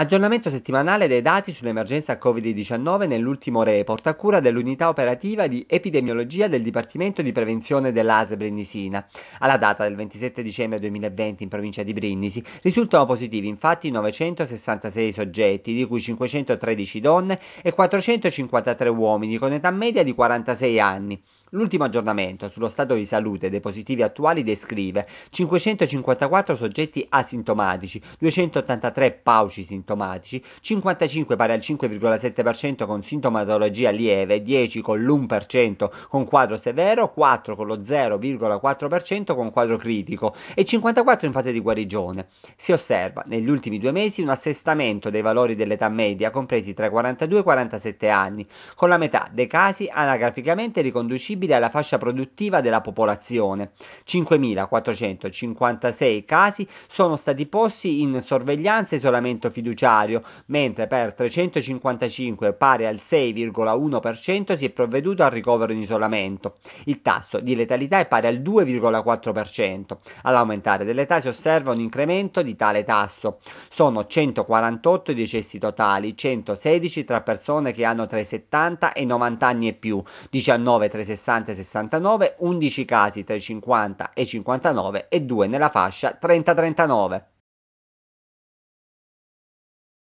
Aggiornamento settimanale dei dati sull'emergenza Covid-19 nell'ultimo report a cura dell'unità operativa di epidemiologia del Dipartimento di Prevenzione dell'ASE Brindisina. Alla data del 27 dicembre 2020 in provincia di Brindisi risultano positivi infatti 966 soggetti, di cui 513 donne e 453 uomini con età media di 46 anni. L'ultimo aggiornamento sullo stato di salute dei positivi attuali descrive 554 soggetti asintomatici, 283 pauci sintomatici, 55 pari al 5,7% con sintomatologia lieve, 10 con l'1% con quadro severo, 4 con lo 0,4% con quadro critico e 54 in fase di guarigione. Si osserva negli ultimi due mesi un assestamento dei valori dell'età media compresi tra i 42 e i 47 anni, con la metà dei casi anagraficamente riconducibili riconducibile alla fascia produttiva della popolazione. 5.456 casi sono stati posti in sorveglianza e isolamento fiduciario, mentre per 355, pari al 6,1%, si è provveduto al ricovero in isolamento. Il tasso di letalità è pari al 2,4%. All'aumentare dell'età si osserva un incremento di tale tasso. Sono 148 i decessi totali, 116 tra persone che hanno tra i 70 e i 90 anni e più, 19 tra i 60 60 e 69, 11 casi tra i 50 e i 59 e 2 nella fascia 30-39.